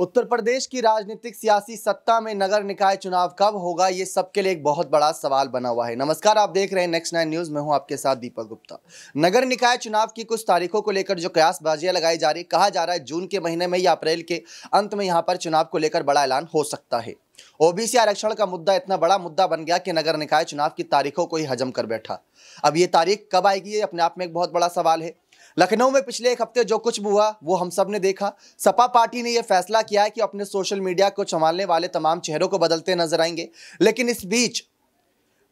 उत्तर प्रदेश की राजनीतिक सियासी सत्ता में नगर निकाय चुनाव कब होगा ये सबके लिए एक बहुत बड़ा सवाल बना हुआ है नमस्कार आप देख रहे हैं नेक्स्ट नाइन न्यूज में हूं आपके साथ दीपक गुप्ता नगर निकाय चुनाव की कुछ तारीखों को लेकर जो कयासबाजियां लगाई जा रही कहा जा रहा है जून के महीने में या अप्रैल के अंत में यहाँ पर चुनाव को लेकर बड़ा ऐलान हो सकता है ओबीसी आरक्षण का मुद्दा इतना बड़ा मुद्दा बन गया कि नगर निकाय चुनाव की तारीखों को ही हजम कर बैठा अब ये तारीख कब आएगी ये अपने आप में एक बहुत बड़ा सवाल है लखनऊ में पिछले एक हफ्ते जो कुछ हुआ वो हम सब ने देखा सपा पार्टी ने यह फैसला किया है कि अपने सोशल मीडिया को संभालने वाले तमाम चेहरों को बदलते नजर आएंगे लेकिन इस बीच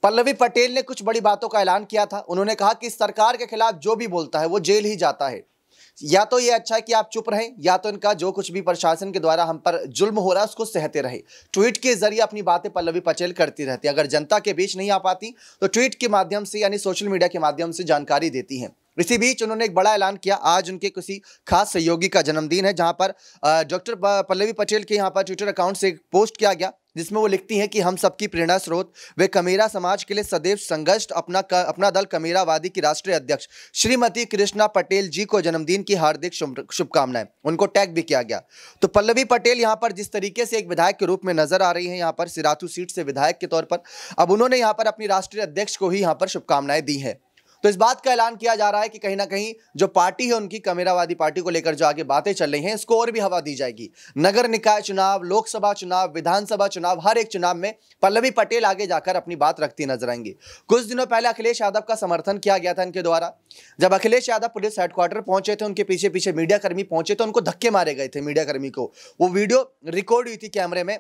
पल्लवी पटेल ने कुछ बड़ी बातों का ऐलान किया था उन्होंने कहा कि सरकार के खिलाफ जो भी बोलता है वो जेल ही जाता है या तो ये अच्छा है कि आप चुप रहें या तो इनका जो कुछ भी प्रशासन के द्वारा हम पर जुल्म हो रहा है उसको सहते रहे ट्वीट के जरिए अपनी बातें पल्लवी पटेल करती रहती अगर जनता के बीच नहीं आ पाती तो ट्वीट के माध्यम से यानी सोशल मीडिया के माध्यम से जानकारी देती हैं इसी बीच उन्होंने एक बड़ा ऐलान किया आज उनके किसी खास सहयोगी का जन्मदिन है जहां पर डॉक्टर पल्लवी पटेल के यहां पर ट्विटर अकाउंट से पोस्ट किया गया जिसमें वो लिखती हैं कि हम सबकी प्रेरणा स्रोत वे कमेरा समाज के लिए सदैव संघर्ष अपना क, अपना दल कमेरावादी की राष्ट्रीय अध्यक्ष श्रीमती कृष्णा पटेल जी को जन्मदिन की हार्दिक शुभकामनाएं उनको टैग भी किया गया तो पल्लवी पटेल यहाँ पर जिस तरीके से एक विधायक के रूप में नजर आ रही है यहाँ पर सिराथू सीट से विधायक के तौर पर अब उन्होंने यहाँ पर अपनी राष्ट्रीय अध्यक्ष को ही यहाँ पर शुभकामनाएं दी हैं तो इस बात का ऐलान किया जा रहा है कि कहीं ना कहीं जो पार्टी है उनकी कमेरावादी पार्टी को लेकर जो आगे बातें चल रही हैं इसको और भी हवा दी जाएगी नगर निकाय चुनाव लोकसभा चुनाव विधानसभा चुनाव हर एक चुनाव में पल्लवी पटेल आगे जाकर अपनी बात रखती नजर आएंगी कुछ दिनों पहले अखिलेश यादव का समर्थन किया गया था इनके द्वारा जब अखिलेश यादव पुलिस हेडक्वार्टर पहुंचे थे उनके पीछे पीछे मीडियाकर्मी पहुंचे थे तो उनको धक्के मारे गए थे मीडियाकर्मी को वो वीडियो रिकॉर्ड हुई थी कैमरे में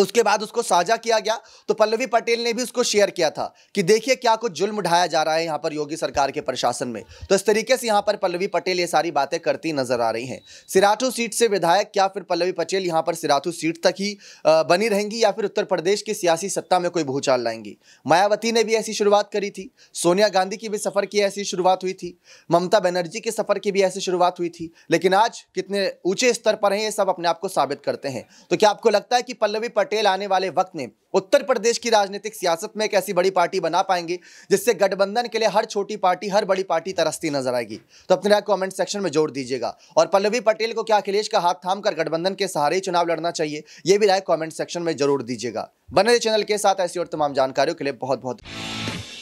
उसके बाद उसको साझा किया गया तो पल्लवी पटेल ने भी उसको शेयर किया था कि देखिए क्या कुछ जुल्म उठाया जा रहा है यहाँ पर योगी सरकार के प्रशासन में तो इस तरीके से यहाँ पर पल्लवी पटेल ये सारी बातें करती नजर आ रही हैं सिराठू सीट से विधायक क्या फिर पल्लवी पटेल यहाँ पर सिराठू सीट तक ही बनी रहेंगी या फिर उत्तर प्रदेश की सियासी सत्ता में कोई भूचाल लाएंगी मायावती ने भी ऐसी शुरुआत करी थी सोनिया गांधी की भी सफ़र की ऐसी शुरुआत हुई थी ममता बनर्जी के सफ़र की भी ऐसी शुरुआत हुई थी लेकिन आज कितने ऊँचे स्तर पर हैं ये सब अपने आप को साबित करते हैं तो क्या आपको लगता है कि पल्लवी पटेल आने वाले वक्त में उत्तर प्रदेश की राजनीतिक सियासत में एक ऐसी बड़ी पार्टी बना पाएंगे जिससे गठबंधन के लिए हर छोटी पार्टी हर बड़ी पार्टी तरसती नजर आएगी तो अपने राय कमेंट सेक्शन में जोड़ दीजिएगा और पल्लवी पटेल को क्या अखिलेश का हाथ थाम कर गठबंधन के सहारे चुनाव लड़ना चाहिए यह भी राय कॉमेंट सेक्शन में जरूर दीजिएगा बने चैनल के साथ ऐसी और तमाम जानकारियों के लिए बहुत बहुत